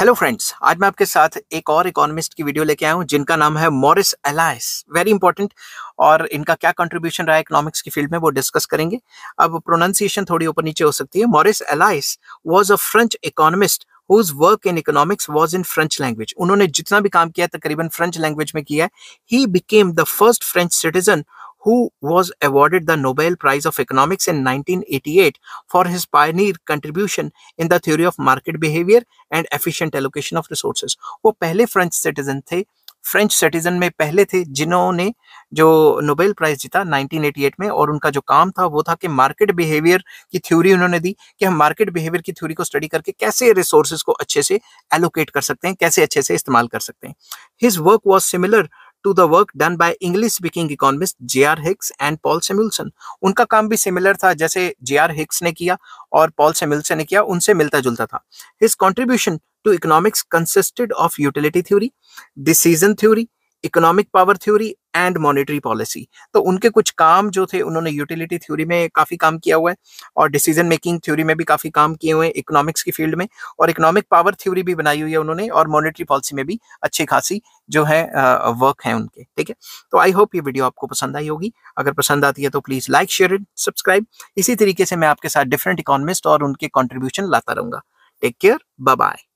Hello friends आज मैं आपके साथ एक और इकोनॉमिस्ट की वीडियो लेके आया हूँ जिनका नाम है मॉरिस एलायस वेरी इंपॉर्टेंट और इनका क्या कंट्रीब्यूशन रहा है इकोनॉमिक्स की फील्ड में वो डिस्कस करेंगे अब प्रोनाउंसिएशन थोड़ी ऊपर नीचे हो सकती है Maurice Allais was a French economist whose work in economics was in French language उन्होंने जितना भी काम किया तकरीबन फ्रेंच लैंग्वेज में किया ही became the first French citizen who was awarded the Nobel Prize of Economics in 1988 for his pioneer contribution in the theory of market behavior and efficient allocation of resources. वो पहले French citizen थे French citizen में पहले थे जिन्होंने जो Nobel prize जीता 1988 में और उनका जो काम था वो था कि मार्केट बिहेवियर की थ्योरी उन्होंने दी कि हम मार्केट बिहेवियर की थ्योरी को स्टडी करके कैसे रिसोर्सेज को अच्छे से एलोकेट कर सकते हैं कैसे अच्छे से इस्तेमाल कर सकते हैं his work was similar to the work done by English speaking economist J R Hicks and Paul Samuelson उनका काम भी सिमिलर था जैसे जे आर हिक्स ने किया और पॉल सेम्यूलसन ने किया उनसे मिलता जुलता था his contribution to economics consisted of utility theory decision theory economic power theory and monetary policy तो उनके कुछ काम जो थे उन्होंने यूटिलिटी थ्योरी में काफ़ी काम किया हुआ है और डिसीजन मेकिंग थ्योरी में भी काफ़ी काम किए हुए हैं इकोनॉमिक्स की फील्ड में और इकोनॉमिक पावर थ्योरी भी बनाई हुई है उन्होंने और मॉनिटरी पॉलिसी में भी अच्छी खासी जो है वर्क है उनके ठीक है तो आई होप ये वीडियो आपको पसंद आई होगी अगर पसंद आती है तो please like share and subscribe इसी तरीके से मैं आपके साथ डिफरेंट इकोनॉमिस्ट और उनके कॉन्ट्रीब्यूशन लाता रहूंगा टेक केयर बाय